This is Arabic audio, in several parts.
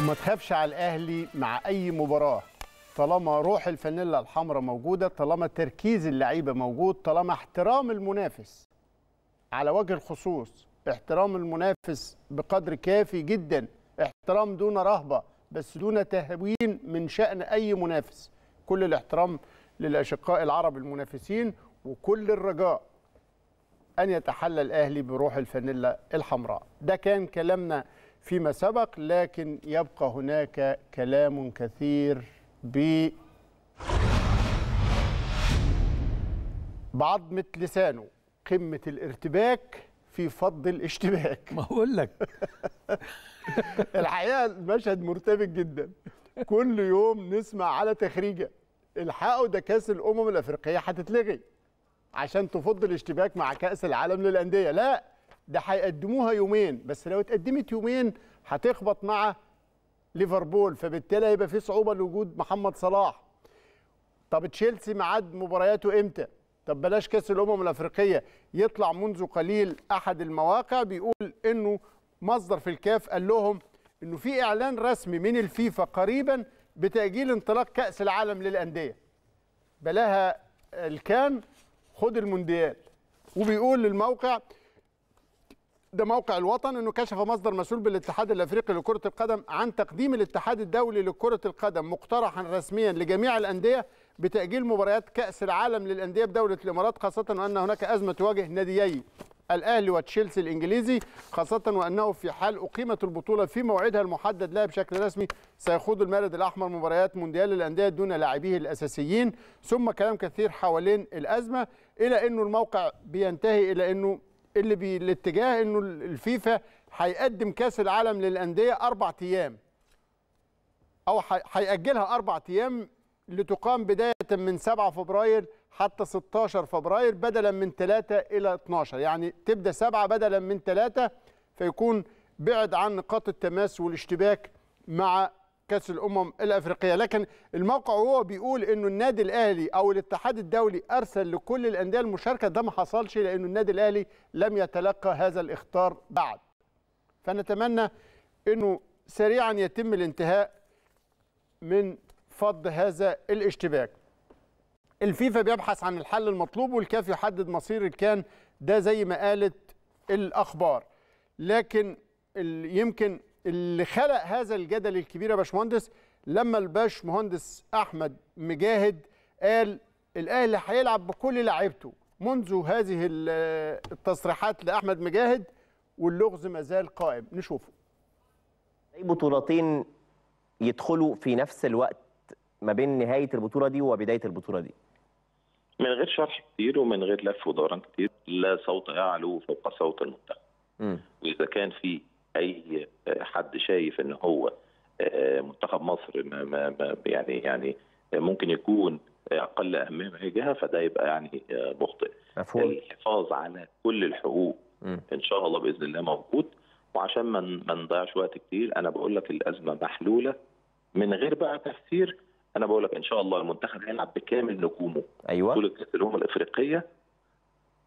وما تخافش على الاهلي مع اي مباراه طالما روح الفانيلا الحمراء موجوده طالما تركيز اللعيبه موجود طالما احترام المنافس على وجه الخصوص احترام المنافس بقدر كافي جدا احترام دون رهبه بس دون تهوين من شان اي منافس كل الاحترام للاشقاء العرب المنافسين وكل الرجاء ان يتحلى الاهلي بروح الفانيلا الحمراء ده كان كلامنا فيما سبق لكن يبقى هناك كلام كثير ب بعضمة لسانه قمة الارتباك في فض الاشتباك ما اقول لك الحقيقه المشهد مرتبك جدا كل يوم نسمع على تخريجه الحقوا ده كاس الامم الافريقيه هتتلغي عشان تفض الاشتباك مع كاس العالم للانديه لا ده هيقدموها يومين بس لو اتقدمت يومين هتخبط مع ليفربول فبالتالي هيبقى في صعوبه لوجود محمد صلاح طب تشيلسي معاد مبارياته امتى طب بلاش كاس الامم الافريقيه يطلع منذ قليل احد المواقع بيقول انه مصدر في الكاف قال لهم انه في اعلان رسمي من الفيفا قريبا بتاجيل انطلاق كاس العالم للانديه بلاها الكان خد المونديال وبيقول للموقع ده موقع الوطن انه كشف مصدر مسؤول بالاتحاد الافريقي لكره القدم عن تقديم الاتحاد الدولي لكره القدم مقترحا رسميا لجميع الانديه بتاجيل مباريات كاس العالم للانديه بدوله الامارات خاصه وان هناك ازمه تواجه ناديي الاهلي وتشيلسي الانجليزي خاصه وانه في حال اقيمت البطوله في موعدها المحدد لها بشكل رسمي سيخوض المارد الاحمر مباريات مونديال الانديه دون لاعبيه الاساسيين ثم كلام كثير حوالين الازمه الى انه الموقع بينتهي الى انه اللي بالاتجاه انه الفيفا هيقدم كاس العالم للانديه اربع ايام او هيأجلها اربع ايام لتقام بدايه من 7 فبراير حتى 16 فبراير بدلا من 3 الى 12 يعني تبدا 7 بدلا من 3 فيكون بعد عن نقاط التماس والاشتباك مع كاس الامم الافريقيه لكن الموقع هو بيقول انه النادي الاهلي او الاتحاد الدولي ارسل لكل الانديه المشاركه ده ما حصلش لانه النادي الاهلي لم يتلقى هذا الاختار بعد فنتمنى انه سريعا يتم الانتهاء من فض هذا الاشتباك الفيفا بيبحث عن الحل المطلوب والكاف يحدد مصير الكان ده زي ما قالت الاخبار لكن يمكن اللي خلق هذا الجدل الكبير يا باشمهندس لما الباشمهندس احمد مجاهد قال الاهلي هيلعب بكل لعيبته منذ هذه التصريحات لاحمد مجاهد واللغز ما زال قائم نشوفه اي بطولتين يدخلوا في نفس الوقت ما بين نهايه البطوله دي وبدايه البطوله دي من غير شرح كتير ومن غير لف ودوران كتير لا صوت يعلو فوق صوت المنتخب واذا كان في اي آه، حد شايف ان هو آه، منتخب مصر ما ما يعني يعني ممكن يكون اقل اهميه من اي جهه فده يبقى يعني مخطئ آه، مفهوم الحفاظ على كل الحقوق م. ان شاء الله باذن الله موجود وعشان ما ما نضيعش وقت كتير انا بقول لك الازمه محلوله من غير بقى تفسير انا بقول لك ان شاء الله المنتخب هيلعب بكامل نجومه ايوه بطوله كاس الامم الافريقيه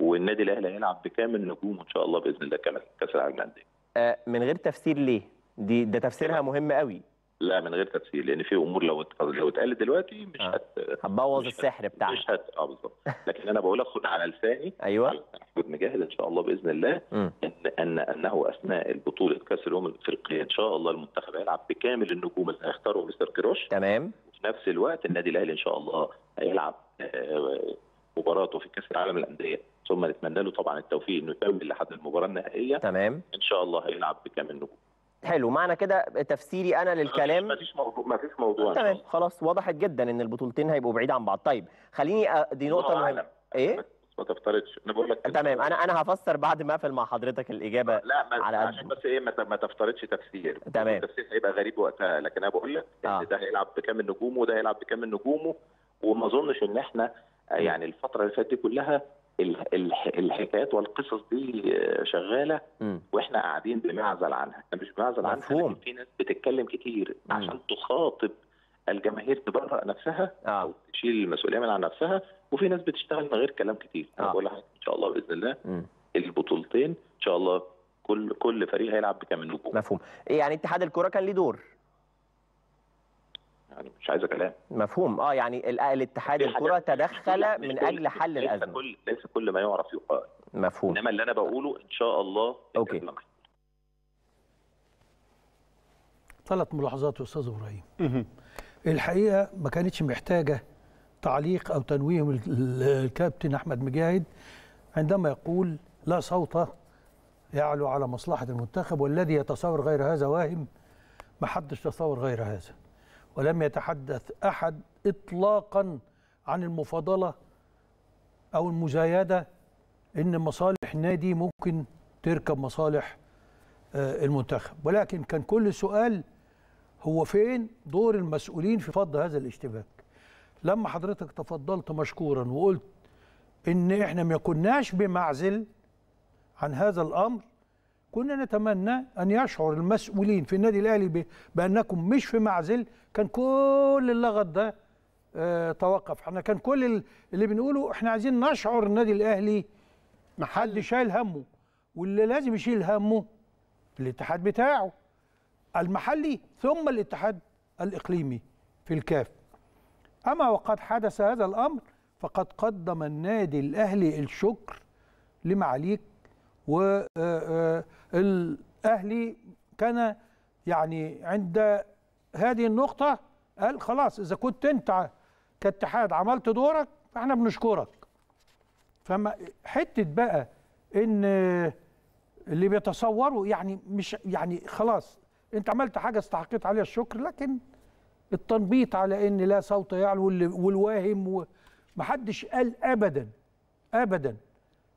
والنادي الاهلي هيلعب بكامل نجومه ان شاء الله باذن الله كمان كاس العالم للانديه آه، من غير تفسير ليه دي ده تفسيرها مهم قوي لا من غير تفسير لان في امور لو لو اتقالت دلوقتي مش آه. هت هتبوظ السحر بتاعها مش هت اه بالظبط لكن انا بقول خد على لساني ايوه احمد مجاهد ان شاء الله باذن الله ان ان انه اثناء البطوله كاس الامم الافريقيه ان شاء الله المنتخب هيلعب بكامل النجوم اللي هيختاروا مستر كروش تمام وفي نفس الوقت النادي الاهلي ان شاء الله هيلعب آه، مباراته في كاس العالم للانديه ثم نتمنى له طبعا التوفيق انه يكمل لحد المباراه النهائيه تمام ان شاء الله هيلعب بكامل نجوم حلو معنى كده تفسيري انا للكلام مفيش موضوع مفيش موضوع تمام خلاص وضحت جدا ان البطولتين هيبقوا بعيد عن بعض طيب خليني آه، دي نقطه مهمه ايه ما تفترضش انا بقول لك تمام انا انا هفسر بعد ما اقفل مع حضرتك الاجابه لا ما على عشان بس ايه ما تفترضش تفسير تمام التفسير هيبقى غريب وقتها لكن انا بقول لك آه. ان ده هيلعب بكامل نجومه وده هيلعب بكامل نجومه وما اظنش ان احنا آه، يعني الفتره اللي فاتت دي كلها الحكايات والقصص دي شغاله واحنا قاعدين بنعزل عنها انا مش بنعزل عنها مفهوم. في ناس بتتكلم كتير عشان تخاطب الجماهير تبرأ نفسها آه. او تشيل المسؤوليه من على نفسها وفي ناس بتشتغل من غير كلام كتير انا آه. بقول لحضرتك ان شاء الله باذن الله البطولتين ان شاء الله كل كل فريق هيلعب بكام نجوم مفهوم إيه يعني اتحاد الكره كان ليه دور يعني مش عايزه كلام مفهوم اه يعني آه، الاتحاد الكره تدخل من اجل حل ليس الازمه كل ليس كل ما يعرف يقال مفهوم انما اللي انا بقوله ان شاء الله اوكي ثلاث ملاحظات يا استاذ ابراهيم الحقيقه ما كانتش محتاجه تعليق او تنويه من الكابتن احمد مجاهد عندما يقول لا صوت يعلو على مصلحه المنتخب والذي يتصور غير هذا واهم ما حدش تصور غير هذا ولم يتحدث أحد إطلاقا عن المفاضلة أو المزايدة إن مصالح نادي ممكن تركب مصالح آه، المنتخب ولكن كان كل سؤال هو فين دور المسؤولين في فض هذا الاشتباك لما حضرتك تفضلت مشكورا وقلت ان احنا ما كناش بمعزل عن هذا الامر كنا نتمنى أن يشعر المسؤولين في النادي الأهلي بأنكم مش في معزل كان كل اللغط ده آه، توقف احنا كان كل اللي بنقوله احنا عايزين نشعر النادي الأهلي محد شايل همه واللي لازم يشيل همه الاتحاد بتاعه المحلي ثم الاتحاد الإقليمي في الكاف أما وقد حدث هذا الأمر فقد قدم النادي الأهلي الشكر لمعاليك والأهلي آه، آه، كان يعني عند هذه النقطة قال خلاص إذا كنت أنت كاتحاد عملت دورك فإحنا بنشكرك فما حتة بقى إن آه، اللي بيتصوروا يعني مش يعني خلاص أنت عملت حاجة استحقيت عليها الشكر لكن التنبيط على إن لا صوت يعلو والواهم ومحدش قال أبدا أبدا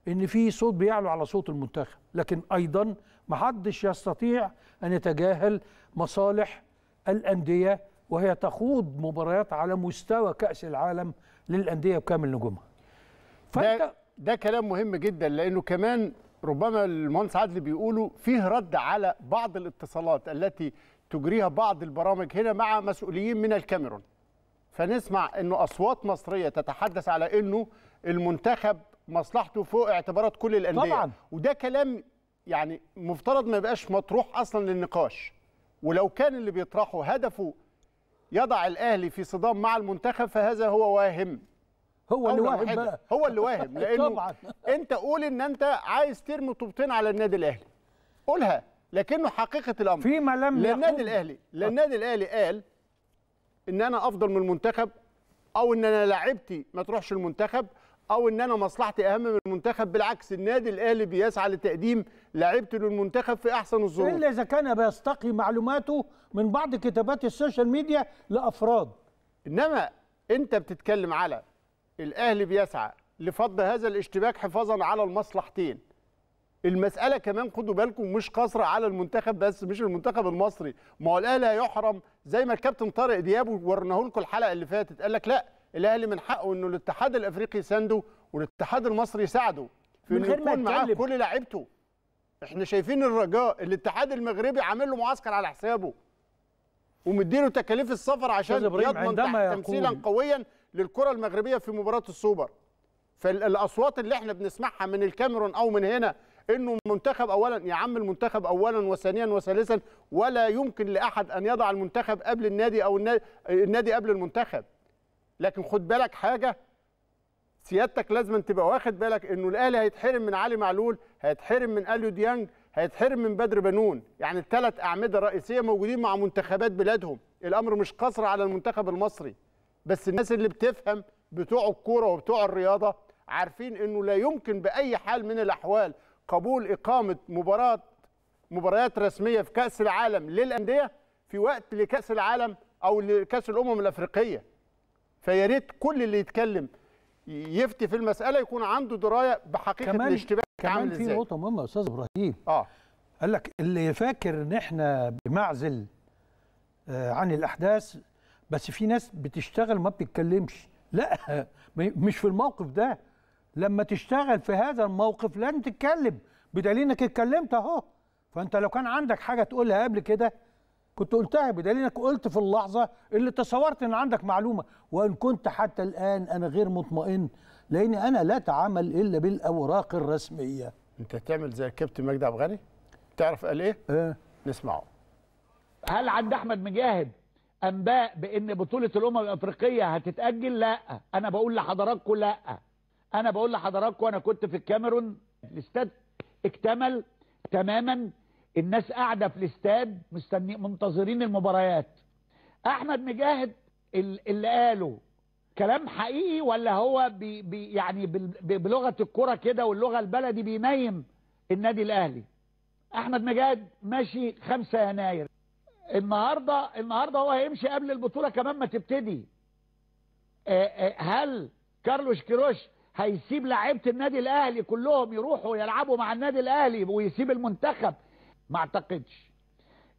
ان في صوت بيعلو على صوت المنتخب لكن ايضا ما حدش يستطيع ان يتجاهل مصالح الانديه وهي تخوض مباريات على مستوى كاس العالم للانديه بكامل نجومها فانت ده, ده كلام مهم جدا لانه كمان ربما المهندس عدلي بيقولوا فيه رد على بعض الاتصالات التي تجريها بعض البرامج هنا مع مسؤولين من الكاميرون فنسمع انه اصوات مصريه تتحدث على انه المنتخب مصلحته فوق اعتبارات كل الانديه طبعا وده كلام يعني مفترض ما يبقاش مطروح اصلا للنقاش ولو كان اللي بيطرحه هدفه يضع الاهلي في صدام مع المنتخب فهذا هو واهم هو اللي واهم بقى هو اللي واهم لانه طبعا انت قول ان انت عايز ترمي طوبتين على النادي الاهلي قولها لكنه حقيقه الامر فيما لم للنادي النادي الاهلي للنادي الاهلي قال ان انا افضل من المنتخب او ان انا لعبتي ما تروحش المنتخب او ان انا مصلحتي اهم من المنتخب بالعكس النادي الاهلي بيسعى لتقديم لعيبته للمنتخب في احسن الظروف الا اذا كان بيستقي معلوماته من بعض كتابات السوشيال ميديا لافراد انما انت بتتكلم على الاهلي بيسعى لفض هذا الاشتباك حفاظا على المصلحتين المساله كمان خدوا بالكم مش قاصره على المنتخب بس مش المنتخب المصري ما هو الاهلي هيحرم زي ما الكابتن طارق دياب ورناه لكم الحلقه اللي فاتت قال لك لا الاهلي من حقه انه الاتحاد الافريقي يسانده والاتحاد المصري يساعده في انه يكون معاه كل لعيبته احنا شايفين الرجاء الاتحاد المغربي عامل له معسكر على حسابه ومديله تكاليف السفر عشان يضمن تمثيلا قويا للكره المغربيه في مباراه السوبر فالاصوات اللي احنا بنسمعها من الكاميرون او من هنا انه المنتخب اولا يا عم المنتخب اولا وثانيا وثالثا ولا يمكن لاحد ان يضع المنتخب قبل النادي او النادي قبل المنتخب لكن خد بالك حاجه سيادتك لازم تبقى واخد بالك انه الاهلي هيتحرم من علي معلول هيتحرم من اليو ديانج هيتحرم من بدر بنون يعني الثلاث اعمده الرئيسيه موجودين مع منتخبات بلادهم الامر مش قصر على المنتخب المصري بس الناس اللي بتفهم بتوع الكوره وبتوع الرياضه عارفين انه لا يمكن باي حال من الاحوال قبول اقامه مباراه مباريات رسميه في كاس العالم للانديه في وقت لكاس العالم او لكاس الامم الافريقيه فيا ريت كل اللي يتكلم يفتي في المساله يكون عنده درايه بحقيقه كمان الاشتباك كمان في نقطه مهمه يا استاذ ابراهيم اه قال لك اللي فاكر ان احنا بمعزل آه، عن الاحداث بس في ناس بتشتغل ما بتتكلمش لا مش في الموقف ده لما تشتغل في هذا الموقف لن تتكلم بدليل انك اتكلمت اهو فانت لو كان عندك حاجه تقولها قبل كده كنت قلتها بدليل انك قلت في اللحظه اللي تصورت ان عندك معلومه وان كنت حتى الان انا غير مطمئن لاني انا لا اتعامل الا بالاوراق الرسميه انت تعمل زي الكابتن مجدي عبد الغني تعرف قال ايه؟ ايه نسمعه هل عند احمد مجاهد انباء بان بطوله الامم الافريقيه هتتاجل؟ لا انا بقول لحضراتكم لا انا بقول لحضراتكم انا كنت في الكاميرون الاستاد اكتمل تماما الناس قاعدة في الاستاد مستني منتظرين المباريات احمد مجاهد اللي قاله كلام حقيقي ولا هو بي بي يعني بلغة الكرة كده واللغة البلدي بينيم النادي الاهلي احمد مجاهد ماشي 5 يناير النهاردة النهاردة هو هيمشي قبل البطولة كمان ما تبتدي هل كارلوش كيروش هيسيب لعيبه النادي الاهلي كلهم يروحوا يلعبوا مع النادي الاهلي ويسيب المنتخب ما اعتقدش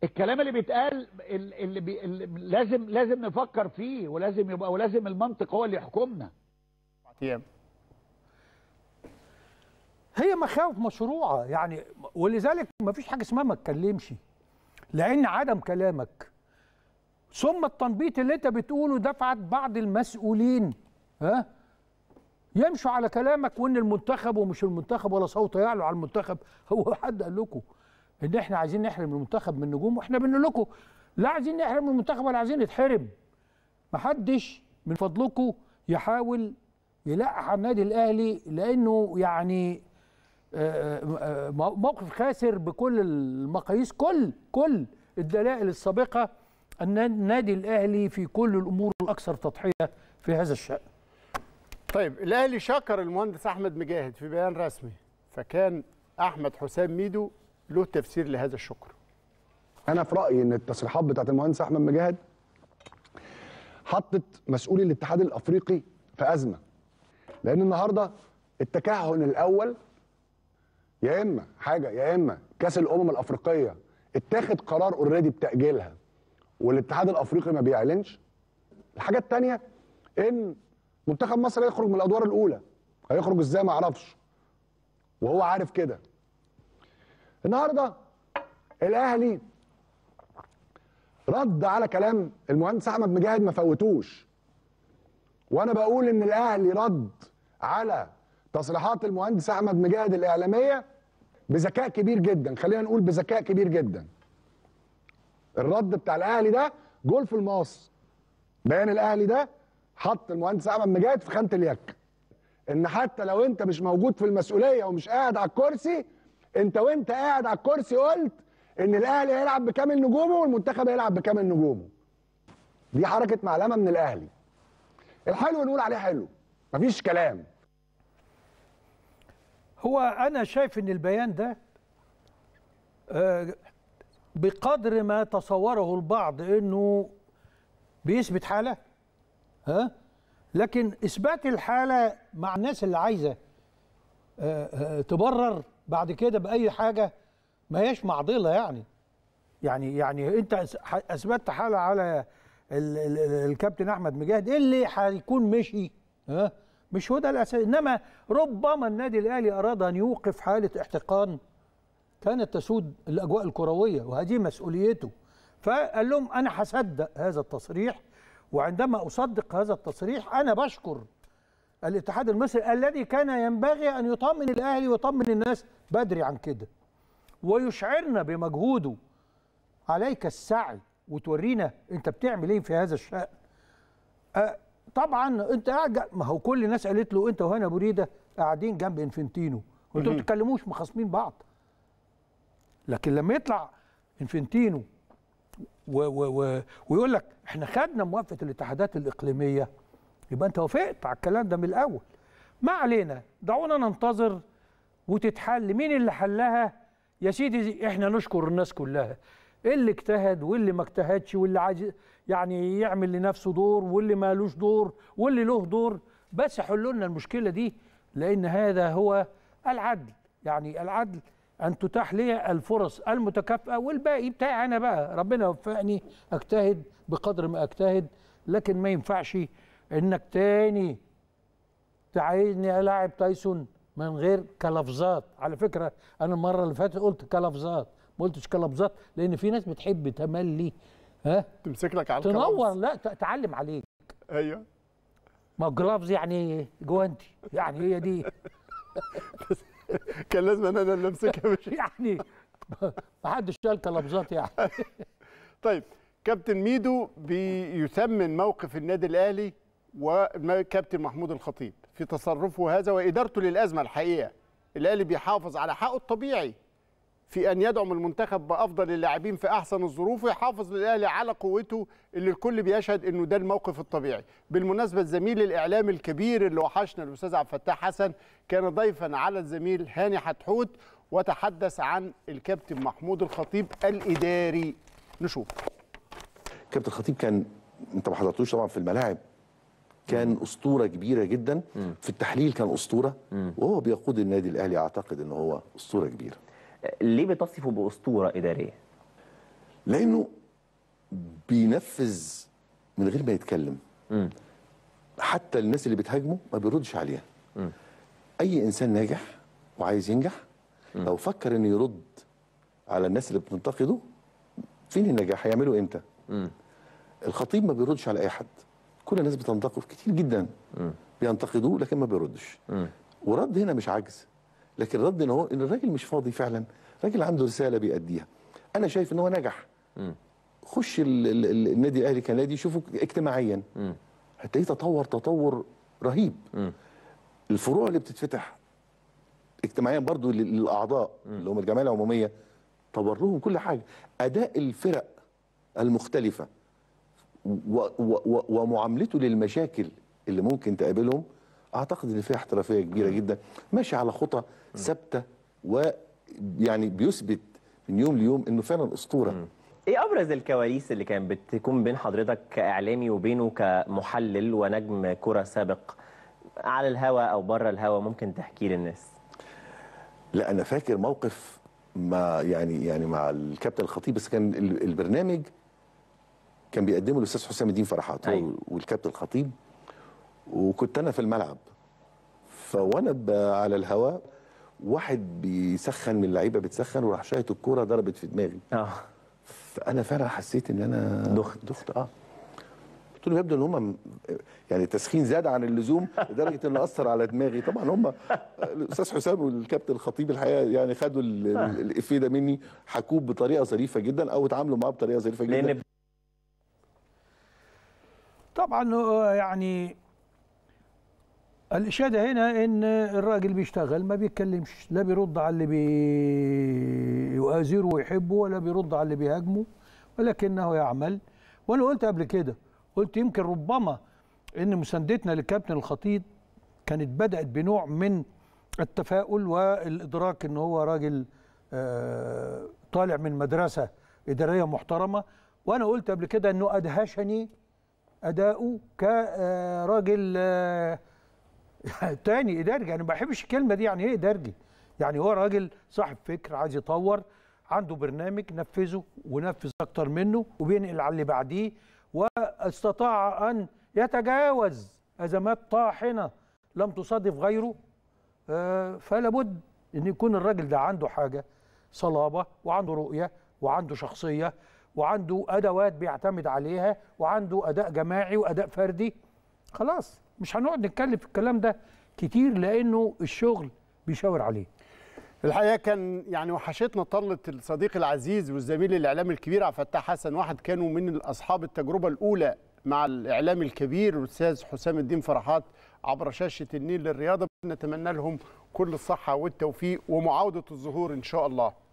الكلام اللي بيتقال اللي, بي... اللي لازم لازم نفكر فيه ولازم يبقى ولازم المنطق هو اللي يحكمنا هي مخاوف مشروعه يعني ولذلك ما فيش حاجه اسمها ما تكلمش لان عدم كلامك ثم التنبيط اللي انت بتقوله دفعت بعض المسؤولين ها يمشوا على كلامك وان المنتخب ومش المنتخب ولا صوت يعلو على المنتخب هو حد قال لكم ان احنا عايزين نحرم المنتخب من نجوم واحنا بنقول لكم لا عايزين نحرم المنتخب ولا عايزين نتحرم محدش من فضلكم يحاول يلقح النادي الاهلي لانه يعني آه، آه، موقف خاسر بكل المقاييس كل كل الدلائل السابقه ان النادي الاهلي في كل الامور الاكثر تضحيه في هذا الشان. طيب الاهلي شكر المهندس احمد مجاهد في بيان رسمي فكان احمد حسام ميدو له تفسير لهذا الشكر انا في رايي ان التصريحات بتاعت المهندس احمد مجاهد حطت مسؤولي الاتحاد الافريقي في ازمه لان النهارده التكهن الاول يا اما حاجه يا اما كاس الامم الافريقيه اتاخد قرار اوريدي بتاجيلها والاتحاد الافريقي ما بيعلنش الحاجه الثانيه ان منتخب مصر هيخرج من الادوار الاولى هيخرج ازاي ما اعرفش وهو عارف كده النهارده الاهلي رد على كلام المهندس احمد مجاهد ما فوتوش وانا بقول ان الاهلي رد على تصريحات المهندس احمد مجاهد الاعلاميه بذكاء كبير جدا خلينا نقول بذكاء كبير جدا الرد بتاع الاهلي ده جول في الماس بيان الاهلي ده حط المهندس احمد مجاهد في خانه اليك ان حتى لو انت مش موجود في المسؤوليه ومش قاعد على الكرسي انت وانت قاعد على الكرسي قلت ان الاهلي هيلعب بكامل نجومه والمنتخب هيلعب بكامل نجومه دي حركه معلمه من الاهلي الحلو نقول عليه حلو مفيش كلام هو انا شايف ان البيان ده آه، بقدر ما تصوره البعض انه بيثبت حاله ها لكن اثبات الحاله مع الناس اللي عايزه آه، آه، تبرر بعد كده باي حاجه ما هياش معضله يعني يعني يعني انت اثبتت حاله على الكابتن احمد مجاهد اللي هيكون مشي ها مش هو ده الاساس انما ربما النادي الاهلي اراد ان يوقف حاله احتقان كانت تسود الاجواء الكرويه وهذه مسؤوليته فقال لهم انا هصدق هذا التصريح وعندما اصدق هذا التصريح انا بشكر الاتحاد المصري الذي كان ينبغي أن يطمن الأهلي ويطمن الناس بدري عن كده ويشعرنا بمجهوده عليك السعي وتورينا أنت بتعمل إيه في هذا الشأن أه، طبعا أنت قاعد ما هو كل الناس قالت له أنت وهنا بريدة قاعدين جنب انفنتينو وانتوا ما بتتكلموش مخاصمين بعض لكن لما يطلع انفنتينو و و و ويقول لك احنا خدنا موافقه الاتحادات الاقليميه يبقى انت وافقت على الكلام ده من الاول ما علينا دعونا ننتظر وتتحل مين اللي حلها يا سيدي احنا نشكر الناس كلها اللي اجتهد واللي ما اجتهدش واللي عايز يعني يعمل لنفسه دور واللي مالوش دور واللي له دور بس حلوا لنا المشكله دي لان هذا هو العدل يعني العدل ان تتاح لي الفرص المتكافئه والباقي بتاعي انا بقى ربنا يوفقني اجتهد بقدر ما اجتهد لكن ما ينفعش انك تاني تعايزني العب تايسون من غير كلفظات على فكره انا المره اللي فاتت قلت كلفظات ما قلتش كلفظات لان في ناس بتحب تملي ها تمسك لك على تنور لا تعلم عليك ايوه ما جلافز يعني جوانتي يعني هي دي كان لازم انا اللي امسكها مش يعني ما حدش قال كلفظات يعني طيب كابتن ميدو بيثمن موقف النادي الاهلي وكابتن محمود الخطيب في تصرفه هذا وادارته للازمه الحقيقه الاهلي بيحافظ على حقه الطبيعي في ان يدعم المنتخب بافضل اللاعبين في احسن الظروف ويحافظ للاهلي على قوته اللي الكل بيشهد انه ده الموقف الطبيعي بالمناسبه الزميل الاعلامي الكبير اللي وحشنا الاستاذ عبد الفتاح حسن كان ضيفا على الزميل هاني حتحوت وتحدث عن الكابتن محمود الخطيب الاداري نشوف كابتن الخطيب كان انت ما حضرتوش طبعا في الملاعب كان اسطوره كبيره جدا في التحليل كان اسطوره وهو بيقود النادي الاهلي اعتقد ان هو اسطوره كبيره ليه بتصفه باسطوره اداريه لانه بينفذ من غير ما يتكلم مم. حتى الناس اللي بتهاجمه ما بيردش عليها مم. اي انسان ناجح وعايز ينجح مم. لو فكر انه يرد على الناس اللي بتنتقده فين النجاح هيعمله امتى الخطيب ما بيردش على اي حد كل الناس بتنتقد كتير جدا بينتقدوه لكن ما بيردش ورد هنا مش عجز لكن رد ان هو ان الراجل مش فاضي فعلا راجل عنده رساله بيأديها انا شايف ان هو نجح خش الـ الـ الـ النادي الاهلي كنادي شوفه اجتماعيا هتلاقيه تطور تطور رهيب الفروع اللي بتتفتح اجتماعيا برضو للاعضاء اللي هم الجمعيه العموميه طور لهم كل حاجه اداء الفرق المختلفه ومعاملته للمشاكل اللي ممكن تقابلهم اعتقد ان فيها احترافيه كبيره جدا ماشي على خطى ثابته ويعني بيثبت من يوم ليوم انه فعلا اسطوره ايه ابرز الكواليس اللي كانت بتكون بين حضرتك كاعلامي وبينه كمحلل ونجم كره سابق على الهوا او بره الهوا ممكن تحكيه للناس لا انا فاكر موقف ما يعني يعني مع الكابتن الخطيب بس كان البرنامج كان بيقدمه الاستاذ حسام الدين فرحات أيوة. والكابتن الخطيب وكنت انا في الملعب فوانا على الهواء واحد بيسخن من اللعيبه بتسخن وراح شايط الكوره ضربت في دماغي اه فانا فعلا حسيت ان انا دخت دخت اه قلت له يبدو ان هم يعني التسخين زاد عن اللزوم لدرجه انه اثر على دماغي طبعا هم الاستاذ حسام والكابتن الخطيب الحقيقه يعني خدوا الافيه ده مني حكوه بطريقه ظريفه جدا او اتعاملوا معاه بطريقه ظريفه جدا طبعا آه، يعني الإشادة هنا إن الراجل بيشتغل ما بيتكلمش لا بيرد على اللي بيؤازره ويحبه ولا بيرد على اللي بيهاجمه ولكنه يعمل وأنا قلت قبل كده قلت يمكن ربما إن مساندتنا للكابتن الخطيب كانت بدأت بنوع من التفاؤل والإدراك إن هو راجل آه، طالع من مدرسة إدارية محترمة وأنا قلت قبل كده إنه أدهشني اداؤه كراجل آه، تاني ادارجي يعني ما بحبش الكلمه دي يعني ايه ادارجي؟ يعني هو راجل صاحب فكر عايز يطور عنده برنامج نفذه ونفذ اكتر منه وبينقل على اللي بعديه واستطاع ان يتجاوز ازمات طاحنه لم تصادف غيره آه، فلا بد ان يكون الراجل ده عنده حاجه صلابه وعنده رؤيه وعنده شخصيه وعنده ادوات بيعتمد عليها وعنده اداء جماعي واداء فردي خلاص مش هنقعد نتكلم في الكلام ده كتير لانه الشغل بيشاور عليه الحقيقه كان يعني وحشتنا طله الصديق العزيز والزميل الاعلامي الكبير عبد الفتاح حسن واحد كانوا من اصحاب التجربه الاولى مع الاعلام الكبير الاستاذ حسام الدين فرحات عبر شاشه النيل للرياضه نتمنى لهم كل الصحه والتوفيق ومعاوده الظهور ان شاء الله